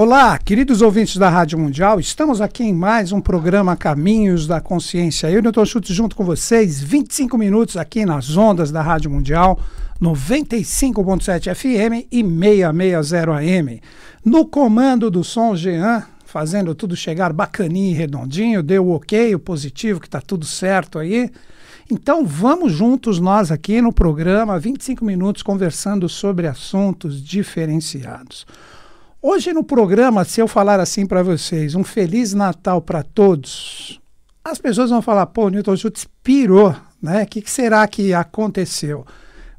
Olá, queridos ouvintes da Rádio Mundial, estamos aqui em mais um programa Caminhos da Consciência. Eu, Newton Schultz, junto com vocês, 25 minutos aqui nas ondas da Rádio Mundial, 95.7 FM e 660 AM. No comando do som, Jean, fazendo tudo chegar bacaninho e redondinho, deu o ok, o positivo, que está tudo certo aí. Então vamos juntos nós aqui no programa 25 minutos conversando sobre assuntos diferenciados. Hoje no programa, se eu falar assim para vocês, um Feliz Natal para todos, as pessoas vão falar, pô, Newton Schultz pirou, né? O que, que, será que aconteceu?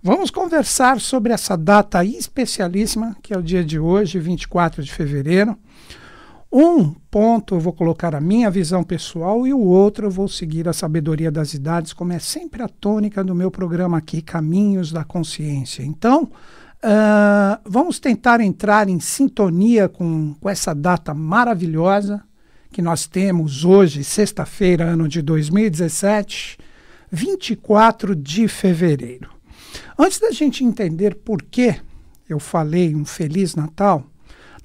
Vamos conversar sobre essa data especialíssima, que é o dia de hoje, 24 de fevereiro. Um ponto eu vou colocar a minha visão pessoal e o outro eu vou seguir a sabedoria das idades, como é sempre a tônica do meu programa aqui, Caminhos da Consciência. Então, Uh, vamos tentar entrar em sintonia com, com essa data maravilhosa que nós temos hoje, sexta-feira, ano de 2017, 24 de fevereiro. Antes da gente entender por que eu falei um Feliz Natal,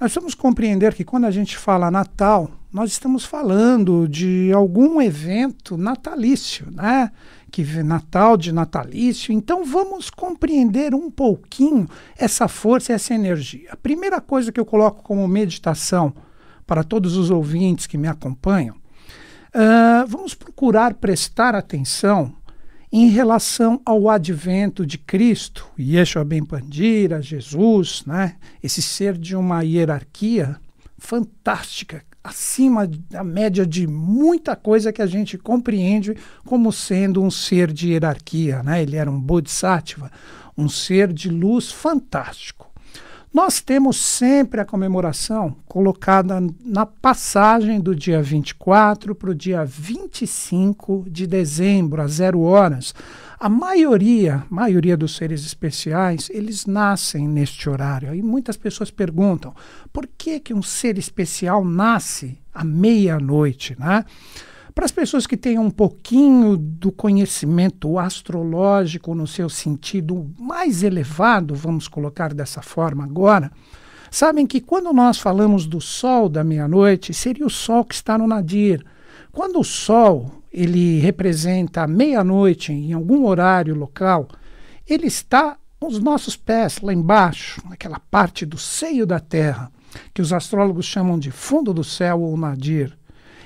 nós vamos compreender que quando a gente fala Natal, nós estamos falando de algum evento natalício, né? Que Natal de natalício. Então vamos compreender um pouquinho essa força, essa energia. A primeira coisa que eu coloco como meditação para todos os ouvintes que me acompanham, uh, vamos procurar prestar atenção em relação ao advento de Cristo, Yeshua Ben Pandira, Jesus, né? Esse ser de uma hierarquia fantástica acima da média de muita coisa que a gente compreende como sendo um ser de hierarquia. Né? Ele era um bodhisattva, um ser de luz fantástico. Nós temos sempre a comemoração colocada na passagem do dia 24 para o dia 25 de dezembro, às zero horas a maioria, maioria dos seres especiais, eles nascem neste horário. E muitas pessoas perguntam: por que que um ser especial nasce à meia-noite, né? Para as pessoas que têm um pouquinho do conhecimento astrológico no seu sentido mais elevado, vamos colocar dessa forma agora, sabem que quando nós falamos do sol da meia-noite, seria o sol que está no nadir, quando o Sol ele representa meia-noite em algum horário local, ele está os nossos pés lá embaixo, naquela parte do seio da Terra, que os astrólogos chamam de fundo do céu ou nadir.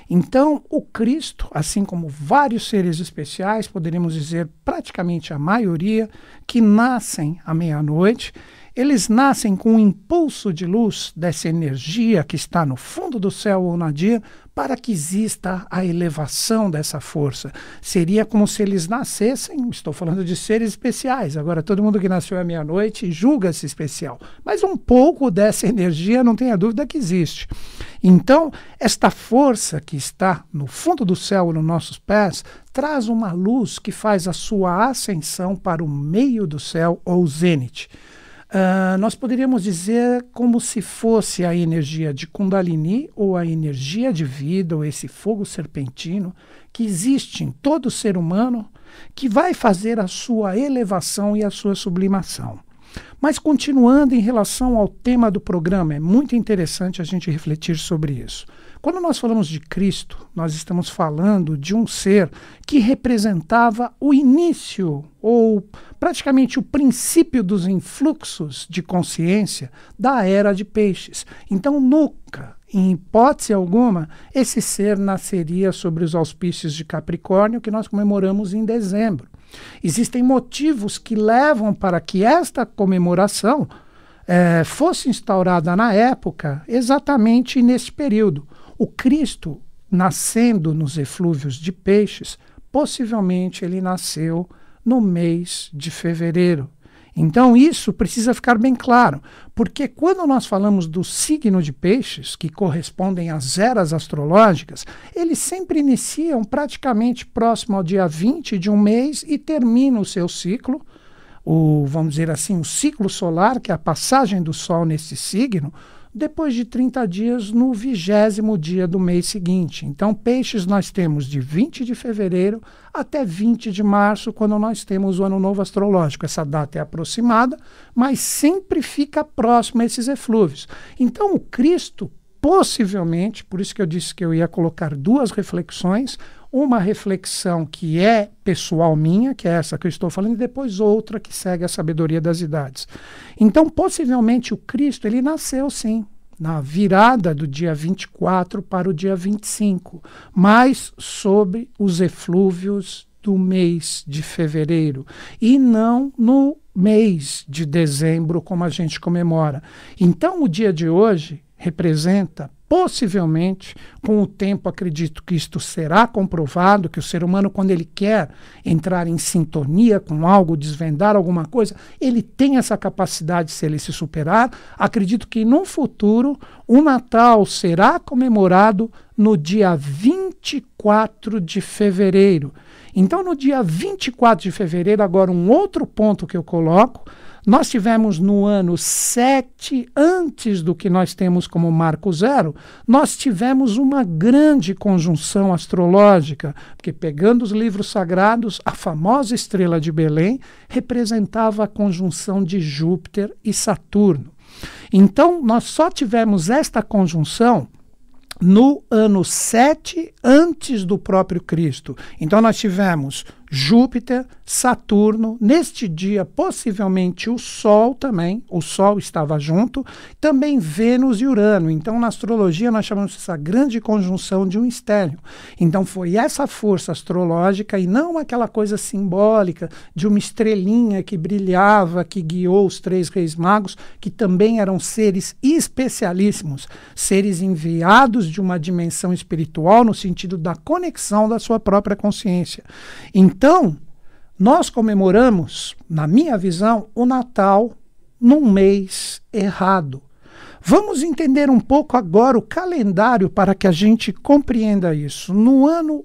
Então, o Cristo, assim como vários seres especiais, poderíamos dizer praticamente a maioria, que nascem à meia-noite eles nascem com um impulso de luz dessa energia que está no fundo do céu ou na dia para que exista a elevação dessa força. Seria como se eles nascessem, estou falando de seres especiais, agora todo mundo que nasceu à meia-noite julga-se especial, mas um pouco dessa energia não tenha dúvida que existe. Então, esta força que está no fundo do céu ou nos nossos pés traz uma luz que faz a sua ascensão para o meio do céu ou zênite. Ah, nós poderíamos dizer como se fosse a energia de Kundalini ou a energia de vida, ou esse fogo serpentino que existe em todo ser humano, que vai fazer a sua elevação e a sua sublimação. Mas continuando em relação ao tema do programa, é muito interessante a gente refletir sobre isso. Quando nós falamos de Cristo, nós estamos falando de um ser que representava o início ou praticamente o princípio dos influxos de consciência da era de peixes. Então, nunca, em hipótese alguma, esse ser nasceria sobre os auspícios de Capricórnio que nós comemoramos em dezembro. Existem motivos que levam para que esta comemoração eh, fosse instaurada na época exatamente nesse período. O Cristo, nascendo nos eflúvios de peixes, possivelmente ele nasceu no mês de fevereiro. Então, isso precisa ficar bem claro, porque quando nós falamos do signo de peixes, que correspondem às eras astrológicas, eles sempre iniciam praticamente próximo ao dia 20 de um mês e terminam o seu ciclo, o, vamos dizer assim, o ciclo solar, que é a passagem do Sol nesse signo, depois de 30 dias no vigésimo dia do mês seguinte. Então, peixes nós temos de 20 de fevereiro até 20 de março, quando nós temos o ano novo astrológico. Essa data é aproximada, mas sempre fica próximo a esses eflúvios. Então, o Cristo possivelmente, por isso que eu disse que eu ia colocar duas reflexões, uma reflexão que é pessoal minha, que é essa que eu estou falando, e depois outra que segue a sabedoria das idades. Então, possivelmente, o Cristo, ele nasceu sim, na virada do dia 24 para o dia 25, mas sobre os eflúvios do mês de fevereiro e não no mês de dezembro, como a gente comemora. Então, o dia de hoje representa possivelmente, com o tempo acredito que isto será comprovado, que o ser humano, quando ele quer entrar em sintonia com algo, desvendar alguma coisa, ele tem essa capacidade se ele se superar. Acredito que no futuro o Natal será comemorado no dia 24 de fevereiro. Então, no dia 24 de fevereiro, agora um outro ponto que eu coloco nós tivemos no ano 7, antes do que nós temos como marco zero, nós tivemos uma grande conjunção astrológica, porque pegando os livros sagrados, a famosa estrela de Belém representava a conjunção de Júpiter e Saturno. Então, nós só tivemos esta conjunção no ano 7 antes do próprio Cristo. Então, nós tivemos Júpiter, Saturno, neste dia possivelmente o Sol também, o Sol estava junto, também Vênus e Urano. Então, na astrologia, nós chamamos essa grande conjunção de um estélio. Então, foi essa força astrológica e não aquela coisa simbólica de uma estrelinha que brilhava, que guiou os três reis magos, que também eram seres especialíssimos, seres enviados de uma dimensão espiritual no sentido da conexão da sua própria consciência. Então, então, nós comemoramos, na minha visão, o Natal num mês errado. Vamos entender um pouco agora o calendário para que a gente compreenda isso. No ano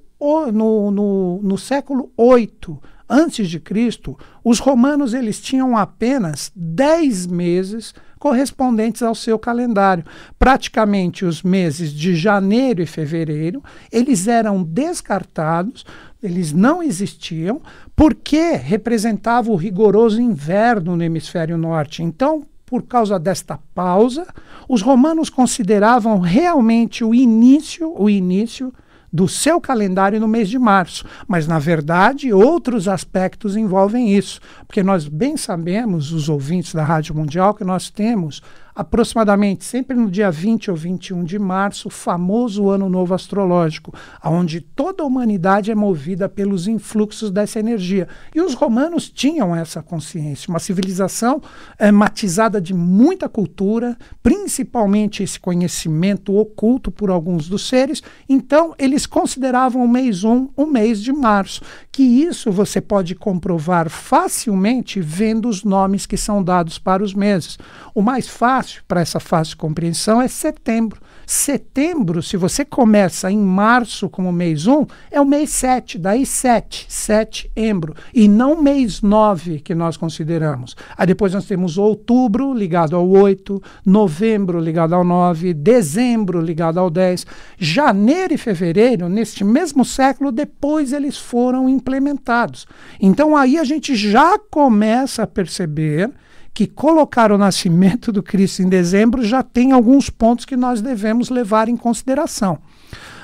no, no, no século 8 antes de Cristo, os romanos eles tinham apenas 10 meses correspondentes ao seu calendário. Praticamente os meses de janeiro e fevereiro, eles eram descartados, eles não existiam, porque representava o rigoroso inverno no hemisfério norte. Então, por causa desta pausa, os romanos consideravam realmente o início, o início do seu calendário no mês de março. Mas, na verdade, outros aspectos envolvem isso, porque nós bem sabemos, os ouvintes da Rádio Mundial, que nós temos aproximadamente sempre no dia 20 ou 21 de março, o famoso Ano Novo Astrológico, onde toda a humanidade é movida pelos influxos dessa energia. E os romanos tinham essa consciência, uma civilização é, matizada de muita cultura, principalmente esse conhecimento oculto por alguns dos seres. Então, eles consideravam o mês 1 um, o mês de março, que isso você pode comprovar facilmente vendo os nomes que são dados para os meses. O mais fácil fácil para essa fácil compreensão é setembro. Setembro, se você começa em março como mês 1, é o mês 7, daí 7, setembro, e não mês 9 que nós consideramos. Aí depois nós temos outubro ligado ao 8, novembro ligado ao 9, dezembro ligado ao 10, janeiro e fevereiro, neste mesmo século, depois eles foram implementados. Então aí a gente já começa a perceber que colocar o nascimento do Cristo em dezembro já tem alguns pontos que nós devemos levar em consideração.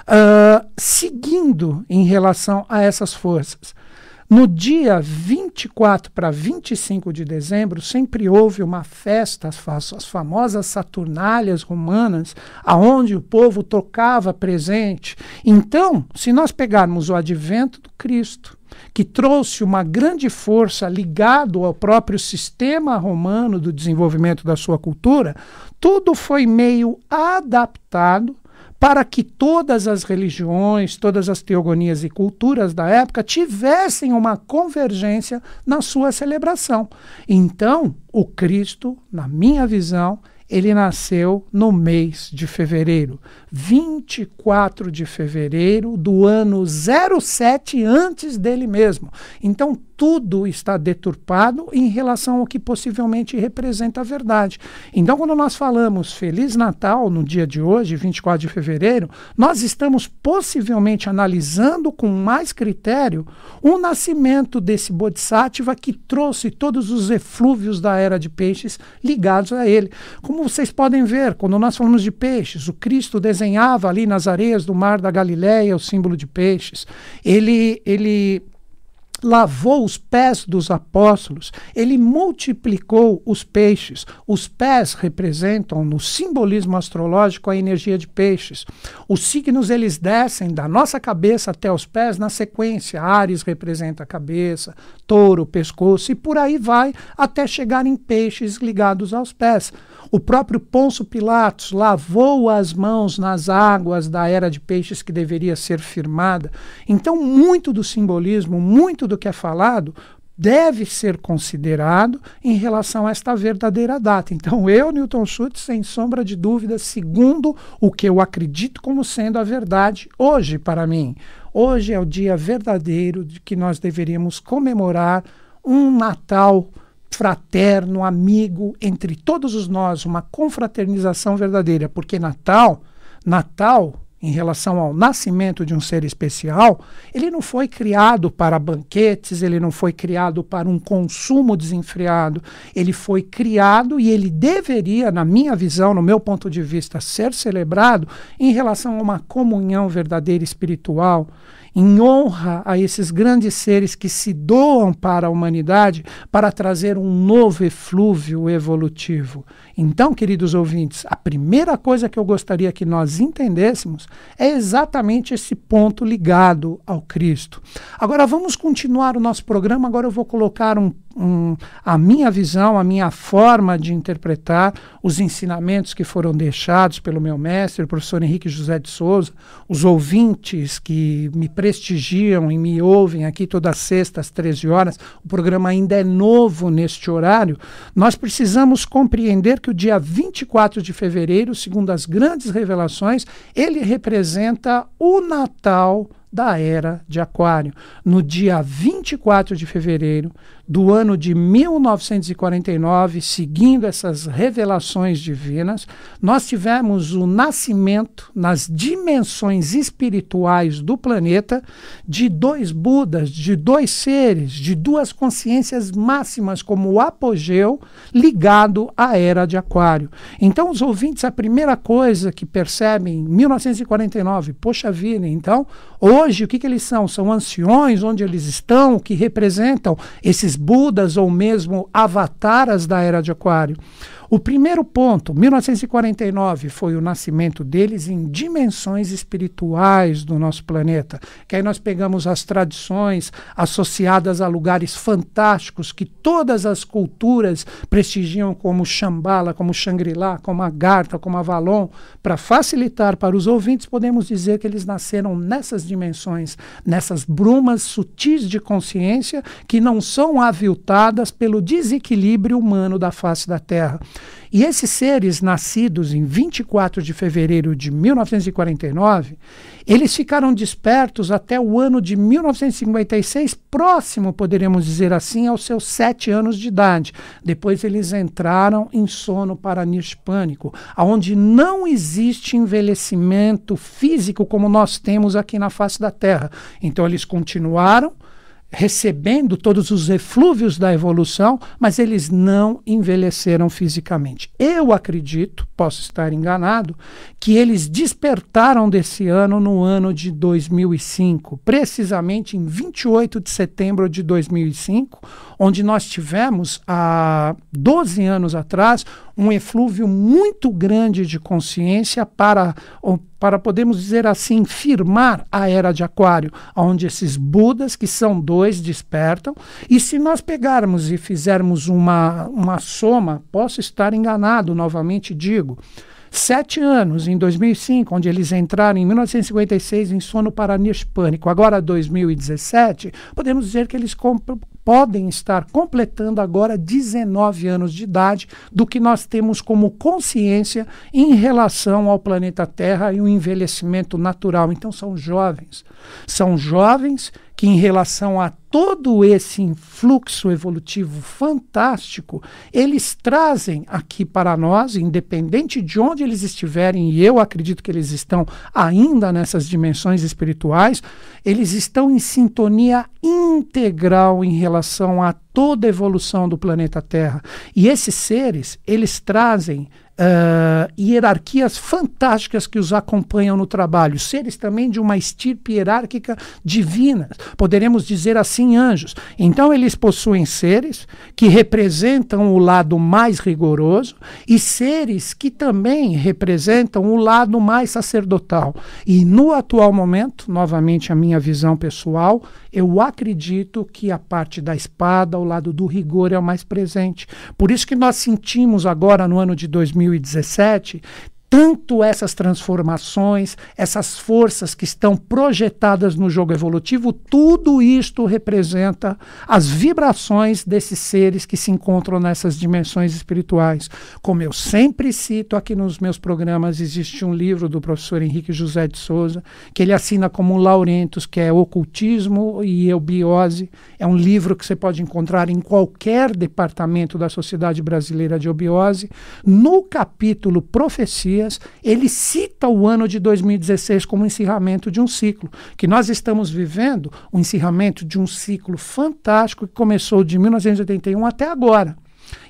Uh, seguindo em relação a essas forças, no dia 24 para 25 de dezembro, sempre houve uma festa, as, famosas Saturnálias romanas, aonde o povo tocava presente. Então, se nós pegarmos o advento do Cristo, que trouxe uma grande força ligado ao próprio sistema romano do desenvolvimento da sua cultura, tudo foi meio adaptado para que todas as religiões, todas as teogonias e culturas da época tivessem uma convergência na sua celebração. Então, o Cristo, na minha visão, ele nasceu no mês de fevereiro, 24 de fevereiro do ano 07 antes dele mesmo. Então tudo está deturpado em relação ao que possivelmente representa a verdade. Então quando nós falamos Feliz Natal no dia de hoje, 24 de fevereiro, nós estamos possivelmente analisando com mais critério o nascimento desse Bodhisattva que trouxe todos os eflúvios da era de peixes ligados a ele. Como vocês podem ver, quando nós falamos de peixes, o Cristo desenhado desenhava ali nas areias do mar da Galiléia o símbolo de peixes. Ele, ele lavou os pés dos apóstolos, ele multiplicou os peixes. Os pés representam no simbolismo astrológico a energia de peixes. Os signos eles descem da nossa cabeça até os pés na sequência. Ares representa a cabeça, touro, pescoço e por aí vai até chegar em peixes ligados aos pés. O próprio Ponço Pilatos lavou as mãos nas águas da era de peixes que deveria ser firmada. Então, muito do simbolismo, muito do que é falado deve ser considerado em relação a esta verdadeira data. Então, eu, Newton Schultz, sem sombra de dúvida, segundo o que eu acredito como sendo a verdade hoje para mim. Hoje é o dia verdadeiro de que nós deveríamos comemorar um Natal fraterno, amigo entre todos os nós, uma confraternização verdadeira, porque Natal, Natal em relação ao nascimento de um ser especial, ele não foi criado para banquetes, ele não foi criado para um consumo desenfreado, ele foi criado e ele deveria, na minha visão, no meu ponto de vista, ser celebrado em relação a uma comunhão verdadeira espiritual, em honra a esses grandes seres que se doam para a humanidade para trazer um novo eflúvio evolutivo. Então, queridos ouvintes, a primeira coisa que eu gostaria que nós entendêssemos é exatamente esse ponto ligado ao Cristo. Agora vamos continuar o nosso programa, agora eu vou colocar um um, a minha visão, a minha forma de interpretar os ensinamentos que foram deixados pelo meu mestre, o professor Henrique José de Souza, os ouvintes que me prestigiam e me ouvem aqui todas sextas, às 13 horas. O programa ainda é novo neste horário. Nós precisamos compreender que o dia 24 de fevereiro, segundo as grandes revelações, ele representa o Natal da era de Aquário. No dia 24 de fevereiro, do ano de 1949, seguindo essas revelações divinas, nós tivemos o nascimento nas dimensões espirituais do planeta de dois Budas, de dois seres, de duas consciências máximas, como o apogeu ligado à era de Aquário. Então, os ouvintes, a primeira coisa que percebem em 1949, poxa vida, então, hoje o que, que eles são? São anciões onde eles estão, que representam esses budas ou mesmo avataras da era de Aquário. O primeiro ponto, 1949, foi o nascimento deles em dimensões espirituais do nosso planeta. Que aí nós pegamos as tradições associadas a lugares fantásticos que todas as culturas prestigiam, como Xambala, como Shangri-La, como Agartha, como Avalon, para facilitar para os ouvintes, podemos dizer que eles nasceram nessas dimensões, nessas brumas sutis de consciência que não são aviltadas pelo desequilíbrio humano da face da Terra. E esses seres, nascidos em 24 de fevereiro de 1949, eles ficaram despertos até o ano de 1956, próximo, poderíamos dizer assim, aos seus sete anos de idade. Depois eles entraram em sono paranirspânico, onde não existe envelhecimento físico como nós temos aqui na face da Terra. Então eles continuaram recebendo todos os eflúvios da evolução, mas eles não envelheceram fisicamente. Eu acredito, posso estar enganado, que eles despertaram desse ano no ano de 2005, precisamente em 28 de setembro de 2005, onde nós tivemos há 12 anos atrás um eflúvio muito grande de consciência para para podemos dizer assim, firmar a era de Aquário, onde esses Budas, que são dois, despertam. E se nós pegarmos e fizermos uma, uma soma, posso estar enganado, novamente digo, sete anos em 2005, onde eles entraram em 1956 em sono paranespânico, agora 2017, podemos dizer que eles podem estar completando agora 19 anos de idade do que nós temos como consciência em relação ao planeta Terra e o envelhecimento natural. Então são jovens. São jovens que em relação a todo esse influxo evolutivo fantástico, eles trazem aqui para nós, independente de onde eles estiverem, e eu acredito que eles estão ainda nessas dimensões espirituais, eles estão em sintonia integral em relação a toda a evolução do planeta Terra. E esses seres, eles trazem uh, hierarquias fantásticas que os acompanham no trabalho, seres também de uma estirpe hierárquica divina, poderemos dizer assim, anjos. Então, eles possuem seres que representam o lado mais rigoroso e seres que também representam o lado mais sacerdotal. E no atual momento, novamente a minha visão pessoal, eu acredito que a parte da espada, o lado do rigor, é o mais presente. Por isso que nós sentimos agora, no ano de 2000 2017 tanto essas transformações, essas forças que estão projetadas no jogo evolutivo, tudo isto representa as vibrações desses seres que se encontram nessas dimensões espirituais. Como eu sempre cito aqui nos meus programas, existe um livro do professor Henrique José de Souza, que ele assina como Laurentos, que é Ocultismo e Eubiose. É um livro que você pode encontrar em qualquer departamento da Sociedade Brasileira de Eubiose. No capítulo Profecia, ele cita o ano de 2016 como encerramento de um ciclo, que nós estamos vivendo o encerramento de um ciclo fantástico que começou de 1981 até agora.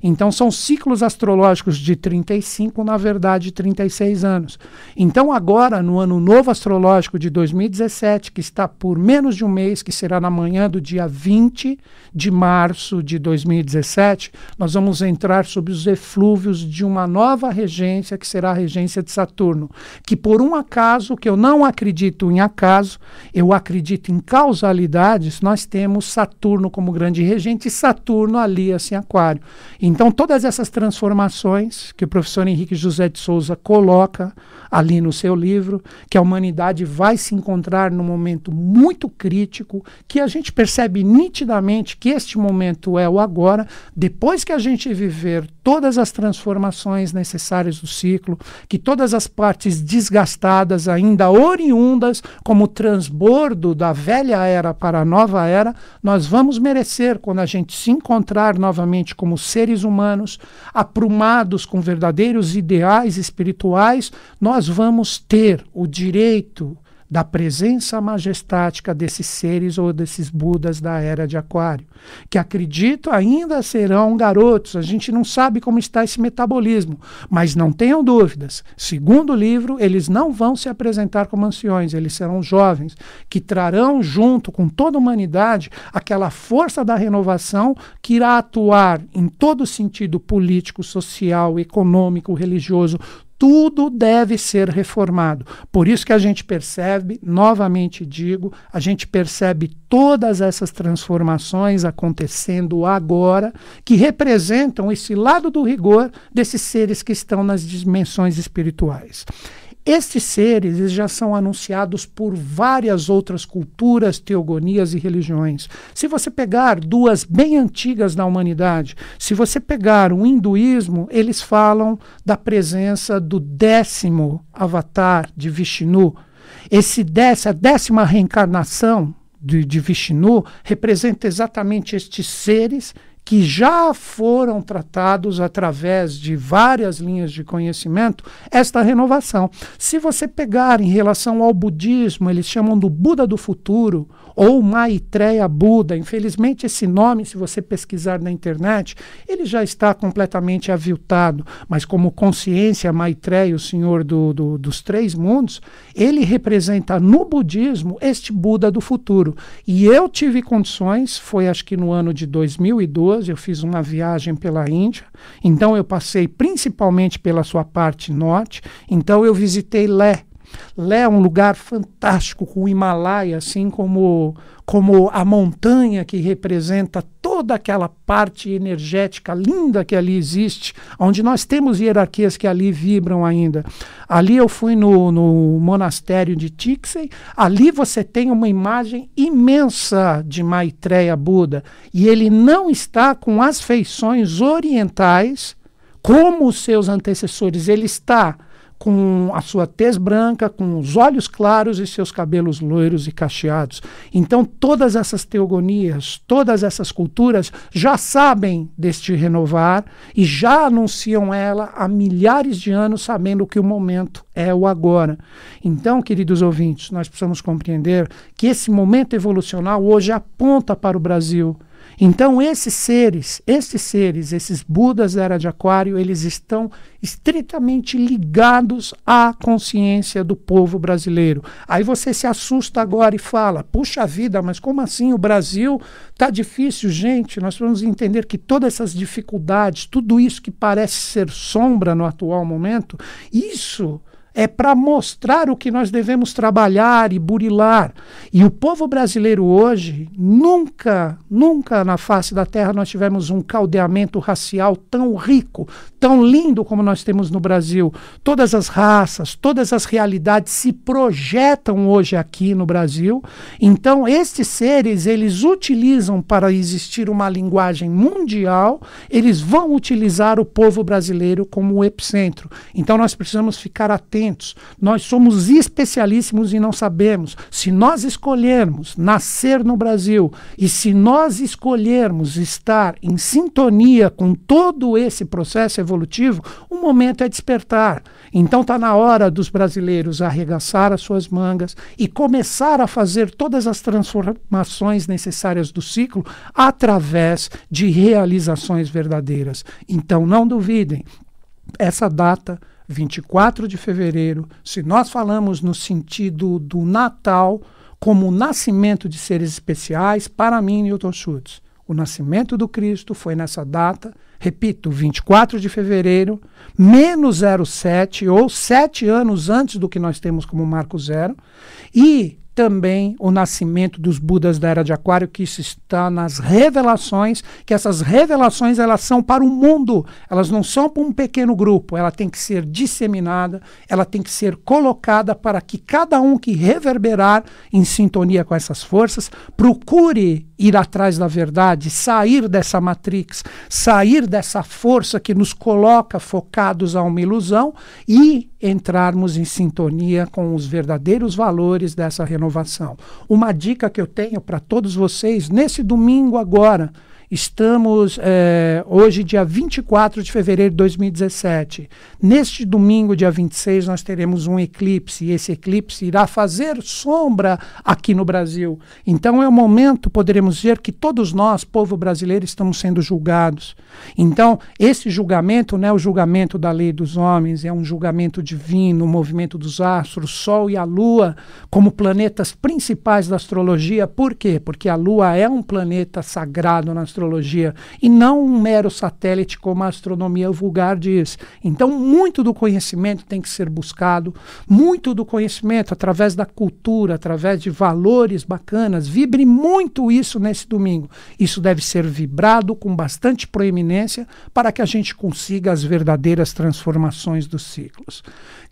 Então são ciclos astrológicos de 35, na verdade, 36 anos. Então agora, no ano novo astrológico de 2017, que está por menos de um mês, que será na manhã do dia 20 de março de 2017, nós vamos entrar sobre os eflúvios de uma nova regência, que será a regência de Saturno, que por um acaso, que eu não acredito em acaso, eu acredito em causalidades, nós temos Saturno como grande regente e Saturno ali assim Aquário. Então, todas essas transformações que o professor Henrique José de Souza coloca ali no seu livro, que a humanidade vai se encontrar num momento muito crítico, que a gente percebe nitidamente que este momento é o agora, depois que a gente viver todas as transformações necessárias do ciclo, que todas as partes desgastadas, ainda oriundas, como transbordo da velha era para a nova era, nós vamos merecer, quando a gente se encontrar novamente como seres seres humanos aprumados com verdadeiros ideais espirituais, nós vamos ter o direito da presença majestática desses seres ou desses Budas da era de Aquário, que acredito ainda serão garotos. A gente não sabe como está esse metabolismo, mas não tenham dúvidas. Segundo o livro, eles não vão se apresentar como anciões, eles serão jovens que trarão junto com toda a humanidade aquela força da renovação que irá atuar em todo sentido político, social, econômico, religioso, tudo deve ser reformado. Por isso que a gente percebe, novamente digo, a gente percebe todas essas transformações acontecendo agora, que representam esse lado do rigor desses seres que estão nas dimensões espirituais. Estes seres eles já são anunciados por várias outras culturas, teogonias e religiões. Se você pegar duas bem antigas na humanidade, se você pegar o hinduísmo, eles falam da presença do décimo avatar de Vishnu. Esse décima, a décima reencarnação de, de Vishnu representa exatamente estes seres que já foram tratados através de várias linhas de conhecimento esta renovação. Se você pegar em relação ao budismo, eles chamam do Buda do futuro, ou Maitreya Buda. Infelizmente, esse nome, se você pesquisar na internet, ele já está completamente aviltado, mas como consciência, Maitreya, o senhor do, do, dos três mundos, ele representa no budismo este Buda do futuro. E eu tive condições, foi acho que no ano de 2012, eu fiz uma viagem pela Índia, então eu passei principalmente pela sua parte norte, então eu visitei Lé Lé é um lugar fantástico com o Himalaia, assim como como a montanha que representa toda aquela parte energética linda que ali existe, onde nós temos hierarquias que ali vibram ainda. Ali eu fui no, no monastério de Tixei, ali você tem uma imagem imensa de Maitreya Buda, e ele não está com as feições orientais como os seus antecessores, ele está com a sua tez branca, com os olhos claros e seus cabelos loiros e cacheados. Então, todas essas teogonias, todas essas culturas já sabem deste renovar e já anunciam ela há milhares de anos, sabendo que o momento é o agora. Então, queridos ouvintes, nós precisamos compreender que esse momento evolucional hoje aponta para o Brasil então, esses seres, esses seres, esses Budas da era de Aquário, eles estão estritamente ligados à consciência do povo brasileiro. Aí você se assusta agora e fala: puxa vida, mas como assim o Brasil tá difícil, gente? Nós vamos entender que todas essas dificuldades, tudo isso que parece ser sombra no atual momento, isso é para mostrar o que nós devemos trabalhar e burilar. E o povo brasileiro hoje, nunca, nunca na face da terra nós tivemos um caldeamento racial tão rico, tão lindo como nós temos no Brasil. Todas as raças, todas as realidades se projetam hoje aqui no Brasil. Então, estes seres, eles utilizam para existir uma linguagem mundial, eles vão utilizar o povo brasileiro como o epicentro. Então, nós precisamos ficar atentos atentos. Nós somos especialíssimos e não sabemos. Se nós escolhermos nascer no Brasil e se nós escolhermos estar em sintonia com todo esse processo evolutivo, o momento é despertar. Então está na hora dos brasileiros arregaçar as suas mangas e começar a fazer todas as transformações necessárias do ciclo através de realizações verdadeiras. Então não duvidem, essa data 24 de fevereiro, se nós falamos no sentido do Natal como o nascimento de seres especiais, para mim, Newton Schultz, o nascimento do Cristo foi nessa data, repito, 24 de fevereiro, menos 07, ou sete anos antes do que nós temos como marco zero, e também o nascimento dos Budas da Era de Aquário, que isso está nas revelações, que essas revelações elas são para o mundo, elas não são para um pequeno grupo, ela tem que ser disseminada, ela tem que ser colocada para que cada um que reverberar em sintonia com essas forças procure ir atrás da verdade, sair dessa matrix, sair dessa força que nos coloca focados a uma ilusão e entrarmos em sintonia com os verdadeiros valores dessa renovação uma dica que eu tenho para todos vocês, nesse domingo agora, Estamos é, hoje, dia 24 de fevereiro de 2017. Neste domingo, dia 26, nós teremos um eclipse e esse eclipse irá fazer sombra aqui no Brasil. Então é o momento, poderemos dizer, que todos nós, povo brasileiro, estamos sendo julgados. Então, esse julgamento não é o julgamento da lei dos homens, é um julgamento divino, o movimento dos astros, Sol e a Lua, como planetas principais da astrologia. Por quê? Porque a Lua é um planeta sagrado na astrologia astrologia e não um mero satélite como a astronomia vulgar diz. Então, muito do conhecimento tem que ser buscado, muito do conhecimento através da cultura, através de valores bacanas. Vibre muito isso nesse domingo. Isso deve ser vibrado com bastante proeminência para que a gente consiga as verdadeiras transformações dos ciclos.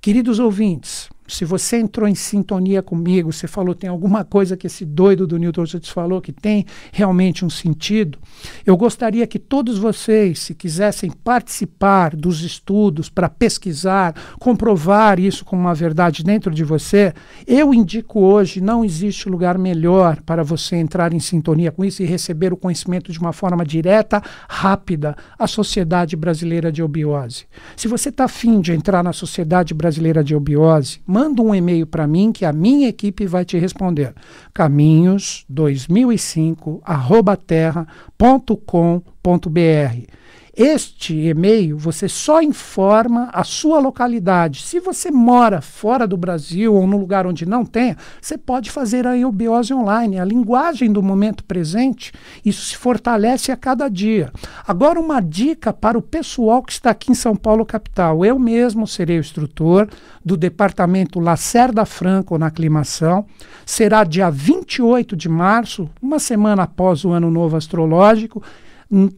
Queridos ouvintes, se você entrou em sintonia comigo, você falou tem alguma coisa que esse doido do Newton te falou que tem realmente um sentido, eu gostaria que todos vocês, se quisessem participar dos estudos para pesquisar, comprovar isso como uma verdade dentro de você, eu indico hoje, não existe lugar melhor para você entrar em sintonia com isso e receber o conhecimento de uma forma direta, rápida, a Sociedade Brasileira de Obiose. Se você está afim de entrar na Sociedade Brasileira de Obiose, manda um e-mail para mim que a minha equipe vai te responder. Caminhos2005@terra.com.br este e-mail você só informa a sua localidade. Se você mora fora do Brasil ou num lugar onde não tenha, você pode fazer a eubiose online. A linguagem do momento presente, isso se fortalece a cada dia. Agora, uma dica para o pessoal que está aqui em São Paulo, capital. Eu mesmo serei o instrutor do departamento Lacerda Franco na aclimação. Será dia 28 de março, uma semana após o Ano Novo Astrológico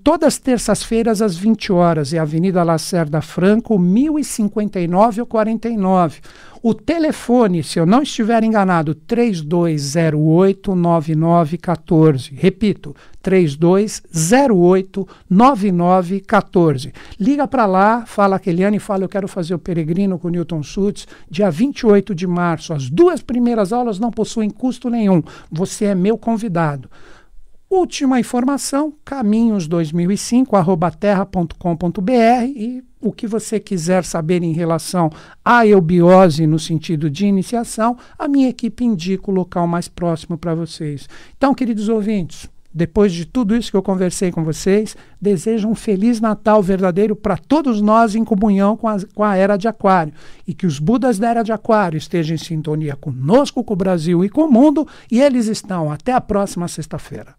todas terças-feiras às 20 horas, é Avenida Lacerda Franco, 1059 ou 49. O telefone, se eu não estiver enganado, 3208-9914. Repito, 3208-9914. Liga para lá, fala a Keliane, fala eu quero fazer o peregrino com o Newton Schultz, dia 28 de março. As duas primeiras aulas não possuem custo nenhum. Você é meu convidado. Última informação, caminhos2005@terra.com.br e o que você quiser saber em relação à eubiose no sentido de iniciação, a minha equipe indica o local mais próximo para vocês. Então, queridos ouvintes, depois de tudo isso que eu conversei com vocês, desejo um feliz Natal verdadeiro para todos nós em comunhão com a, com a, era de Aquário. E que os Budas da era de Aquário estejam em sintonia conosco, com o Brasil e com o mundo. E eles estão. Até a próxima sexta-feira.